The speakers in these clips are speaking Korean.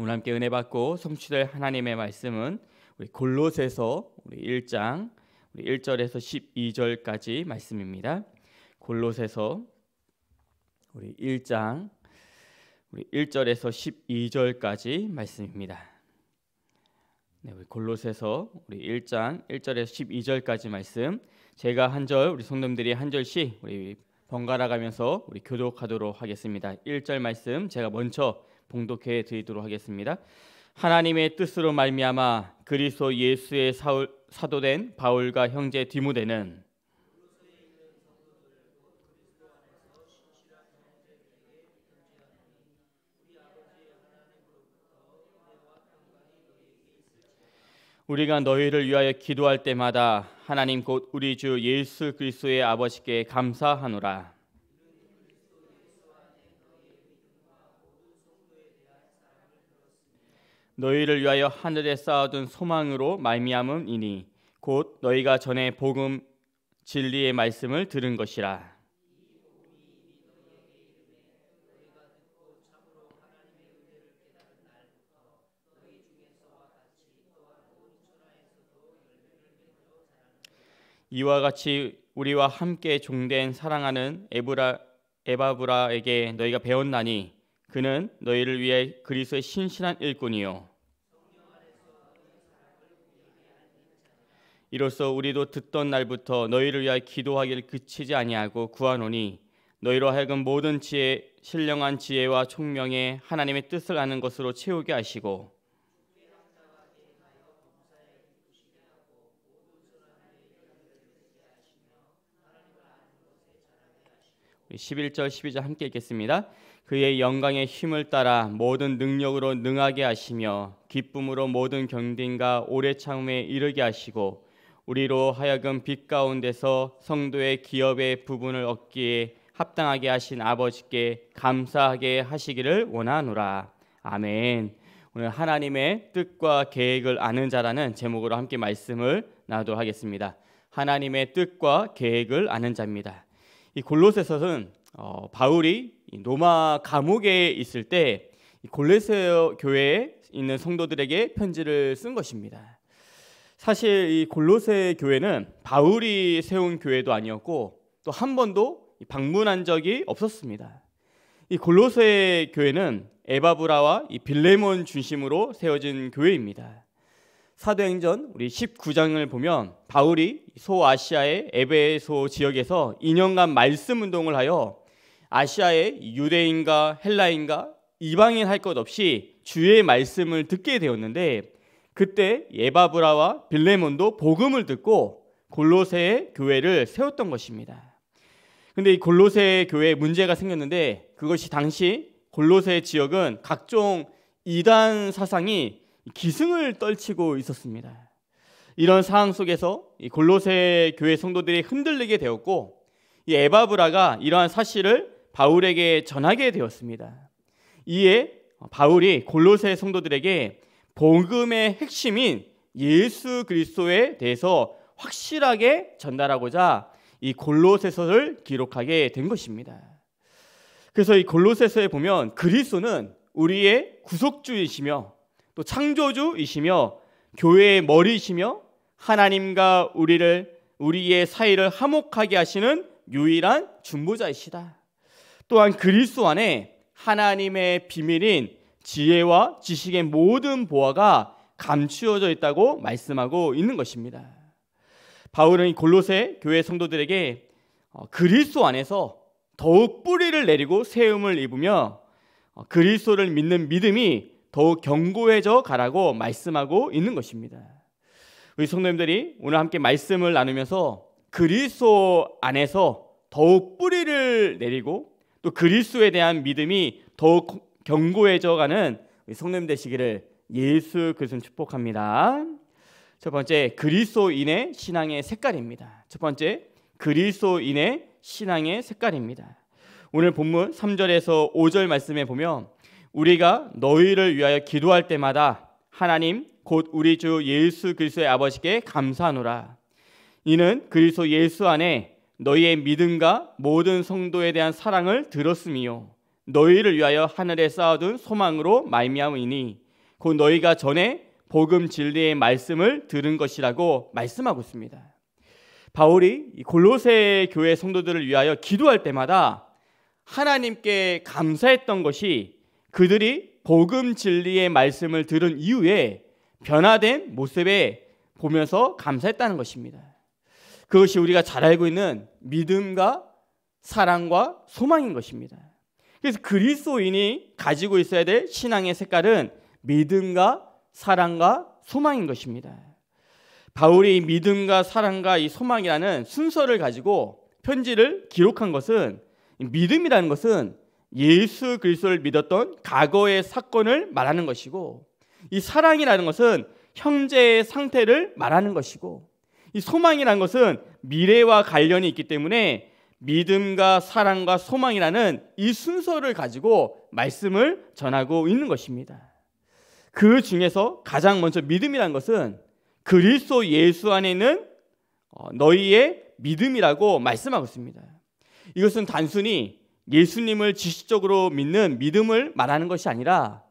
오늘 함께 은혜 받고 성취될 하나님의 말씀은 우리 골로새서 우리 1장 우리 1절에서 12절까지 말씀입니다. 골로새서 우리 1장 우리 1절에서 12절까지 말씀입니다. 네, 우리 골로새서 우리 1장 1절에서 12절까지 말씀. 제가 한 절, 우리 성님들이 한 절씩 우리 번갈아 가면서 우리 교독하도록 하겠습니다. 1절 말씀 제가 먼저 봉독해 드리도록 하겠습니다. 하나님의 뜻으로 말미암아 그리스도 예수의 사울, 사도된 바울과 형제 디모데는 우리가 너희를 위하여 기도할 때마다 하나님 곧 우리 주 예수 그리스도의 아버지께 감사하노라. 너희를 위하여 하늘에 쌓아둔 소망으로 말미암음이니 곧 너희가 전에 복음 진리의 말씀을 들은 것이라. 이와 같이 우리와 함께 종된 사랑하는 에브라 에바브라에게 너희가 배웠나니 그는 너희를 위해 그리스도의 신실한 일꾼이요 이로써 우리도 듣던 날부터 너희를 위하여 기도하길 그치지 아니하고 구하노니 너희로 하여금 모든 지혜, 신령한 지혜와 총명에 하나님의 뜻을 아는 것으로 채우게 하시고 11절 12절 함께 읽겠습니다. 그의 영광의 힘을 따라 모든 능력으로 능하게 하시며 기쁨으로 모든 경쟁과 오래 참음에 이르게 하시고 우리로 하여금 빛 가운데서 성도의 기업의 부분을 얻기에 합당하게 하신 아버지께 감사하게 하시기를 원하노라. 아멘. 오늘 하나님의 뜻과 계획을 아는 자라는 제목으로 함께 말씀을 나누도록 하겠습니다. 하나님의 뜻과 계획을 아는 자입니다. 이 골로새서는 어, 바울이 로마 감옥에 있을 때 골로새 교회에 있는 성도들에게 편지를 쓴 것입니다. 사실 이 골로새 교회는 바울이 세운 교회도 아니었고 또 한 번도 방문한 적이 없었습니다. 이 골로새 교회는 에바브라와 이 빌레몬 중심으로 세워진 교회입니다. 사도행전 우리 19장을 보면 바울이 소아시아의 에베소 지역에서 2년간 말씀 운동을 하여 아시아의 유대인과 헬라인과 이방인 할 것 없이 주의 말씀을 듣게 되었는데 그때 예바브라와 빌레몬도 복음을 듣고 골로새의 교회를 세웠던 것입니다. 근데 이 골로새 교회에 문제가 생겼는데 그것이 당시 골로새 지역은 각종 이단 사상이 기승을 떨치고 있었습니다. 이런 상황 속에서 골로새 교회 성도들이 흔들리게 되었고 이 에바브라가 이러한 사실을 바울에게 전하게 되었습니다. 이에 바울이 골로새 성도들에게 복음의 핵심인 예수 그리스도에 대해서 확실하게 전달하고자 이 골로새서를 기록하게 된 것입니다. 그래서 이 골로새서에 보면 그리스도는 우리의 구속주이시며 또 창조주이시며 교회의 머리이시며 하나님과 우리를 우리의 사이를 화목하게 하시는 유일한 중보자이시다. 또한 그리스도 안에 하나님의 비밀인 지혜와 지식의 모든 보화가 감추어져 있다고 말씀하고 있는 것입니다. 바울은 골로새 교회 성도들에게 어, 그리스도 안에서 더욱 뿌리를 내리고 세움을 입으며 어, 그리스도를 믿는 믿음이 더욱 견고해져 가라고 말씀하고 있는 것입니다. 우리 성도님들이 오늘 함께 말씀을 나누면서 그리스도 안에서 더욱 뿌리를 내리고 또 그리스도에 대한 믿음이 더욱 견고해져가는 성님 되시기를 예수 그리스도 축복합니다. 첫 번째 그리스도인의 신앙의 색깔입니다. 첫 번째 그리스도인의 신앙의 색깔입니다. 오늘 본문 3절에서 5절 말씀에 보면 우리가 너희를 위하여 기도할 때마다 하나님 곧 우리 주 예수 그리스도의 아버지께 감사하노라. 이는 그리스도 예수 안에 너희의 믿음과 모든 성도에 대한 사랑을 들었음이요 너희를 위하여 하늘에 쌓아둔 소망으로 말미암으니 곧 너희가 전에 복음 진리의 말씀을 들은 것이라고 말씀하고 있습니다. 바울이 골로새 교회 성도들을 위하여 기도할 때마다 하나님께 감사했던 것이 그들이 복음 진리의 말씀을 들은 이후에 변화된 모습에 보면서 감사했다는 것입니다. 그것이 우리가 잘 알고 있는 믿음과 사랑과 소망인 것입니다. 그래서 그리스도인이 가지고 있어야 될 신앙의 색깔은 믿음과 사랑과 소망인 것입니다. 바울이 믿음과 사랑과 이 소망이라는 순서를 가지고 편지를 기록한 것은 믿음이라는 것은 예수 그리스도를 믿었던 과거의 사건을 말하는 것이고 이 사랑이라는 것은 현재의 상태를 말하는 것이고 이 소망이라는 것은 미래와 관련이 있기 때문에 믿음과 사랑과 소망이라는 이 순서를 가지고 말씀을 전하고 있는 것입니다. 그 중에서 가장 먼저 믿음이란 것은 그리스도 예수 안에 있는 어, 너희의 믿음이라고 말씀하고 있습니다. 이것은 단순히 예수님을 지식적으로 믿는 믿음을 말하는 것이 아니라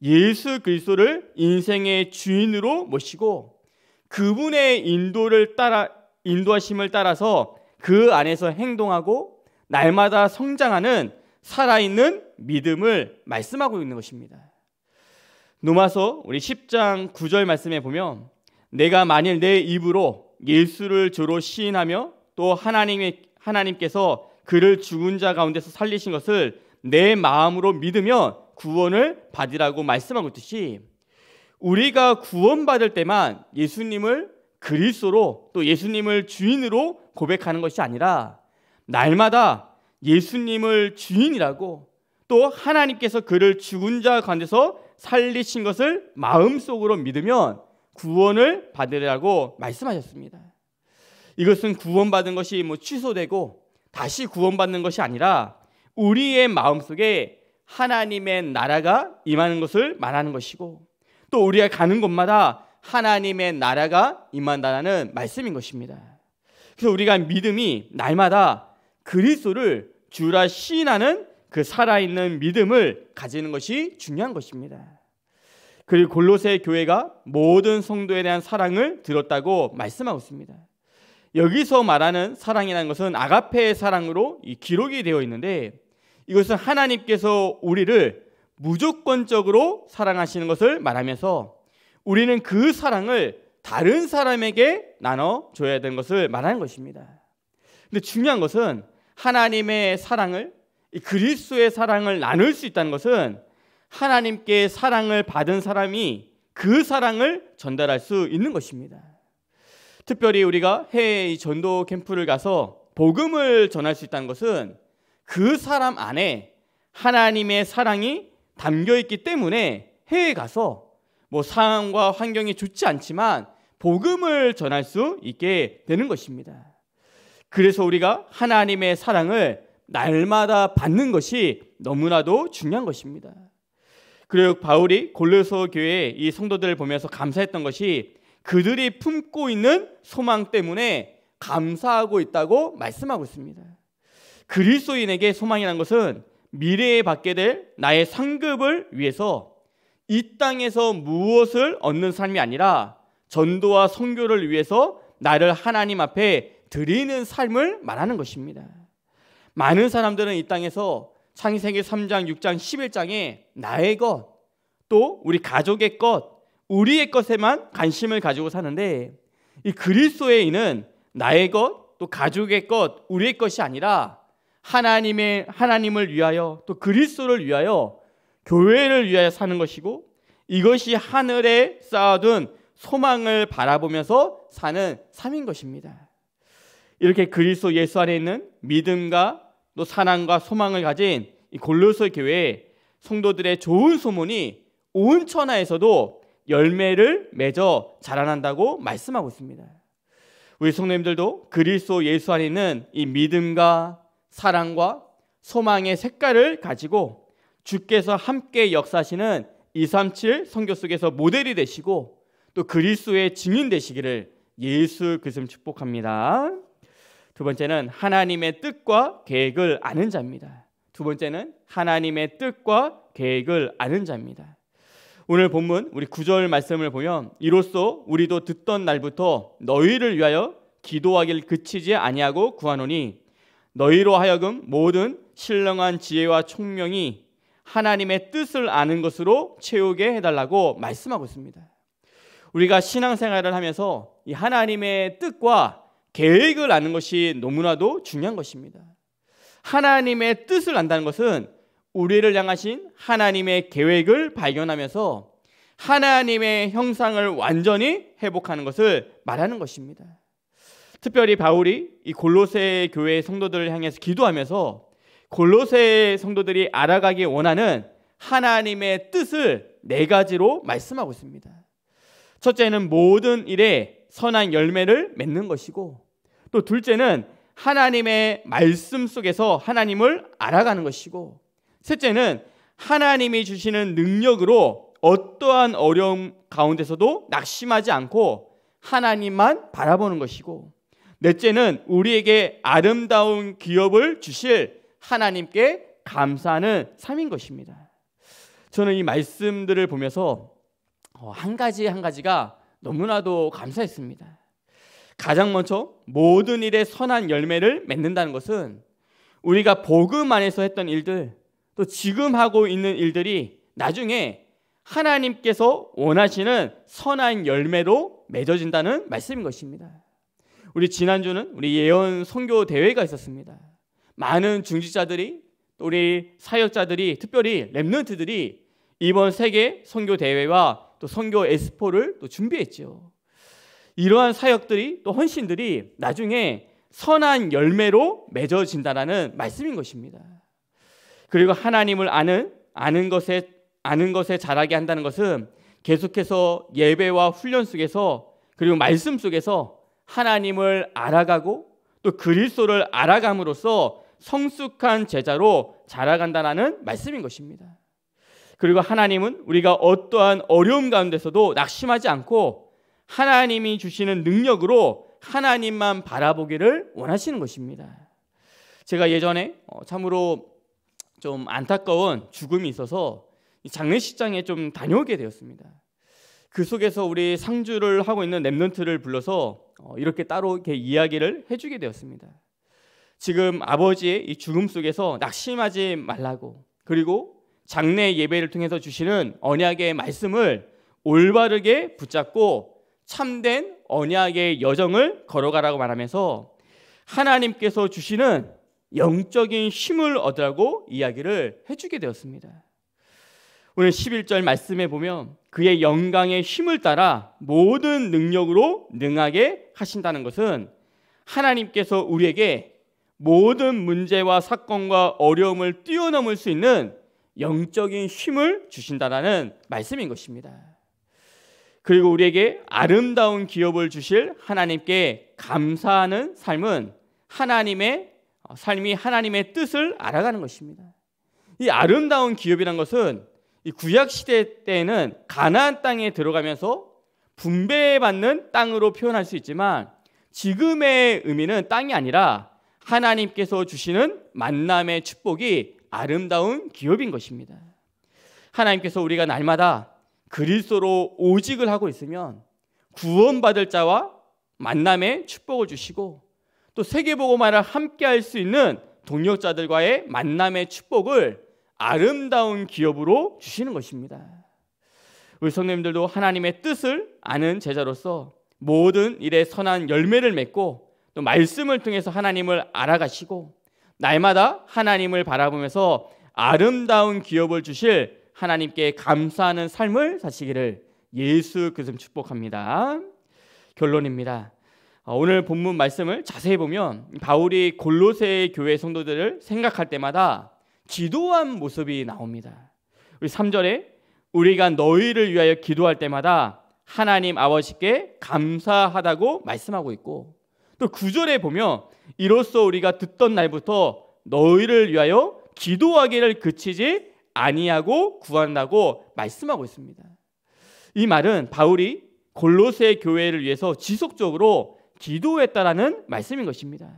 예수 그리스도를 인생의 주인으로 모시고 그분의 인도를 따라 인도하심을 따라서 그 안에서 행동하고 날마다 성장하는 살아있는 믿음을 말씀하고 있는 것입니다. 노마서 우리 10장 9절 말씀에 보면 내가 만일 내 입으로 예수를 주로 시인하며 또 하나님의 하나님께서 그를 죽은 자 가운데서 살리신 것을 내 마음으로 믿으며 구원을 받으라고 말씀하고 있듯이 우리가 구원받을 때만 예수님을 그리스도로 또 예수님을 주인으로 고백하는 것이 아니라 날마다 예수님을 주인이라고 또 하나님께서 그를 죽은 자 가운데서 살리신 것을 마음속으로 믿으면 구원을 받으리라고 말씀하셨습니다. 이것은 구원받은 것이 뭐 취소되고 다시 구원받는 것이 아니라 우리의 마음속에 하나님의 나라가 임하는 것을 말하는 것이고 또 우리가 가는 곳마다 하나님의 나라가 임한다는 라 말씀인 것입니다. 그래서 우리가 믿음이 날마다 그리스도를 주라 시하는그 살아있는 믿음을 가지는 것이 중요한 것입니다. 그리고 골로새 교회가 모든 성도에 대한 사랑을 들었다고 말씀하고 있습니다. 여기서 말하는 사랑이라는 것은 아가페의 사랑으로 기록이 되어 있는데 이것은 하나님께서 우리를 무조건적으로 사랑하시는 것을 말하면서 우리는 그 사랑을 다른 사람에게 나눠줘야 되는 것을 말하는 것입니다. 근데 중요한 것은 하나님의 사랑을 그리스의 사랑을 나눌 수 있다는 것은 하나님께 사랑을 받은 사람이 그 사랑을 전달할 수 있는 것입니다. 특별히 우리가 해외 전도 캠프를 가서 복음을 전할 수 있다는 것은 그 사람 안에 하나님의 사랑이 담겨 있기 때문에 해외 가서 뭐 상황과 환경이 좋지 않지만 복음을 전할 수 있게 되는 것입니다. 그래서 우리가 하나님의 사랑을 날마다 받는 것이 너무나도 중요한 것입니다. 그리고 바울이 골로서 교회 이 성도들을 보면서 감사했던 것이 그들이 품고 있는 소망 때문에 감사하고 있다고 말씀하고 있습니다. 그리스도인에게 소망이라 것은 미래에 받게 될 나의 상급을 위해서 이 땅에서 무엇을 얻는 삶이 아니라 전도와 선교를 위해서 나를 하나님 앞에 드리는 삶을 말하는 것입니다. 많은 사람들은 이 땅에서 창세기 3장, 6장, 11장에 나의 것, 또 우리 가족의 것, 우리의 것에만 관심을 가지고 사는데 이 그리스도의 이 나의 것, 또 가족의 것, 우리의 것이 아니라 하나님의 하나님을 위하여 또 그리스도를 위하여 교회를 위하여 사는 것이고 이것이 하늘에 쌓아둔 소망을 바라보면서 사는 삶인 것입니다. 이렇게 그리스도 예수 안에 있는 믿음과 또 사랑과 소망을 가진 골로새 교회 성도들의 좋은 소문이 온 천하에서도 열매를 맺어 자라난다고 말씀하고 있습니다. 우리 성도님들도 그리스도 예수 안에 있는 이 믿음과 사랑과 소망의 색깔을 가지고 주께서 함께 역사하시는 237 성교 속에서 모델이 되시고 또그리스의 증인 되시기를 예수 그리 축복합니다. 두 번째는 하나님의 뜻과 계획을 아는 자입니다. 두 번째는 하나님의 뜻과 계획을 아는 자입니다. 오늘 본문 우리 구절 말씀을 보면 이로써 우리도 듣던 날부터 너희를 위하여 기도하길 그치지 아니하고 구하노니 너희로 하여금 모든 신령한 지혜와 총명이 하나님의 뜻을 아는 것으로 채우게 해달라고 말씀하고 있습니다. 우리가 신앙생활을 하면서 이 하나님의 뜻과 계획을 아는 것이 너무나도 중요한 것입니다. 하나님의 뜻을 안다는 것은 우리를 향하신 하나님의 계획을 발견하면서 하나님의 형상을 완전히 회복하는 것을 말하는 것입니다. 특별히 바울이 이 골로새 교회의 성도들을 향해서 기도하면서 골로새 성도들이 알아가기 원하는 하나님의 뜻을 네 가지로 말씀하고 있습니다. 첫째는 모든 일에 선한 열매를 맺는 것이고 또 둘째는 하나님의 말씀 속에서 하나님을 알아가는 것이고 셋째는 하나님이 주시는 능력으로 어떠한 어려움 가운데서도 낙심하지 않고 하나님만 바라보는 것이고 넷째는 우리에게 아름다운 기업을 주실 하나님께 감사하는 삶인 것입니다. 저는 이 말씀들을 보면서 어, 한 가지 한 가지가 너무나도 감사했습니다. 가장 먼저 모든 일에 선한 열매를 맺는다는 것은 우리가 복음 안에서 했던 일들 또 지금 하고 있는 일들이 나중에 하나님께서 원하시는 선한 열매로 맺어진다는 말씀인 것입니다. 우리 지난주는 우리 예언 선교 대회가 있었습니다. 많은 중직자들이 또 우리 사역자들이 특별히 랩런트들이 이번 세계 선교 대회와 또 선교 에스포를 또 준비했죠. 이러한 사역들이 또 헌신들이 나중에 선한 열매로 맺어진다라는 말씀인 것입니다. 그리고 하나님을 아는 아는 것에 아는 것에 자라게 한다는 것은 계속해서 예배와 훈련 속에서 그리고 말씀 속에서 하나님을 알아가고 또 그리스도를 알아감으로써 성숙한 제자로 자라간다라는 말씀인 것입니다. 그리고 하나님은 우리가 어떠한 어려움 가운데서도 낙심하지 않고 하나님이 주시는 능력으로 하나님만 바라보기를 원하시는 것입니다. 제가 예전에 어, 참으로 좀 안타까운 죽음이 있어서 장례식장에 좀 다녀오게 되었습니다. 그 속에서 우리 상주를 하고 있는 랩런트를 불러서 어, 이렇게 따로 이렇게 이야기를 해주게 되었습니다. 지금 아버지의 이 죽음 속에서 낙심하지 말라고 그리고 장례 예배를 통해서 주시는 언약의 말씀을 올바르게 붙잡고 참된 언약의 여정을 걸어가라고 말하면서 하나님께서 주시는 영적인 힘을 얻으라고 이야기를 해주게 되었습니다. 오늘 11절 말씀에 보면 그의 영광의 힘을 따라 모든 능력으로 능하게 하신다는 것은 하나님께서 우리에게 모든 문제와 사건과 어려움을 뛰어넘을 수 있는 영적인 힘을 주신다라는 말씀인 것입니다. 그리고 우리에게 아름다운 기업을 주실 하나님께 감사하는 삶은 하나님의 어, 삶이 하나님의 뜻을 알아가는 것입니다. 이 아름다운 기업이란 것은 이 구약 시대 때는 가나안 땅에 들어가면서 분배받는 땅으로 표현할 수 있지만 지금의 의미는 땅이 아니라 하나님께서 주시는 만남의 축복이 아름다운 기업인 것입니다. 하나님께서 우리가 날마다 그리스도로 오직을 하고 있으면 구원받을 자와 만남의 축복을 주시고 또 세계보고만을 함께 할 수 있는 동력자들과의 만남의 축복을 아름다운 기업으로 주시는 것입니다. 우리 성님들도 하나님의 뜻을 아는 제자로서 모든 일에 선한 열매를 맺고 또 말씀을 통해서 하나님을 알아가시고 날마다 하나님을 바라보면서 아름다운 기업을 주실 하나님께 감사하는 삶을 사시기를 예수 그름 축복합니다. 결론입니다. 어, 오늘 본문 말씀을 자세히 보면 바울이 골로새 교회 성도들을 생각할 때마다 기도한 모습이 나옵니다. 우리 3절에 우리가 너희를 위하여 기도할 때마다 하나님 아버지께 감사하다고 말씀하고 있고 또 9절에 보면 이로써 우리가 듣던 날부터 너희를 위하여 기도하기를 그치지 아니하고 구한다고 말씀하고 있습니다. 이 말은 바울이 골로새 교회를 위해서 지속적으로 기도했다라는 말씀인 것입니다.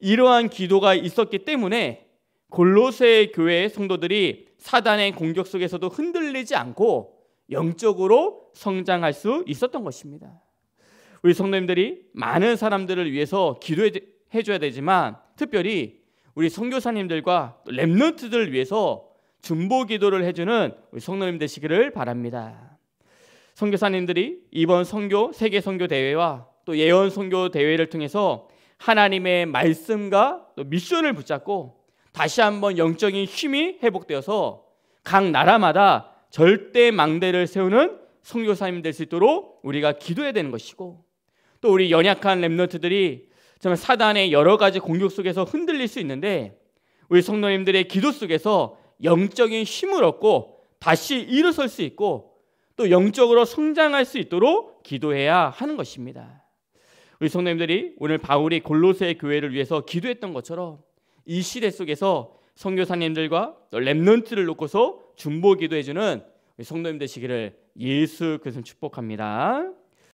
이러한 기도가 있었기 때문에 골로새 교회의 성도들이 사단의 공격 속에서도 흔들리지 않고 영적으로 성장할 수 있었던 것입니다. 우리 성도님들이 많은 사람들을 위해서 기도해 줘야 되지만 특별히 우리 성교사님들과렘런트들을 위해서 중보 기도를 해주는 우리 성도님 되시기를 바랍니다. 선교사님들이 이번 선교 세계 선교 대회와 또 예언 선교 대회를 통해서 하나님의 말씀과 또 미션을 붙잡고 다시 한번 영적인 힘이 회복되어서 각 나라마다 절대 망대를 세우는 선교사님 될 수 있도록 우리가 기도해야 되는 것이고 또 우리 연약한 렘노트들이 정말 사단의 여러 가지 공격 속에서 흔들릴 수 있는데 우리 성도님들의 기도 속에서 영적인 힘을 얻고 다시 일어설 수 있고 또 영적으로 성장할 수 있도록 기도해야 하는 것입니다. 우리 성도님들이 오늘 바울이 골로새 교회를 위해서 기도했던 것처럼 이 시대 속에서 성교사님들과 렘넌트를 놓고서 중보 기도해주는 성도님 되시기를 예수 그리 축복합니다.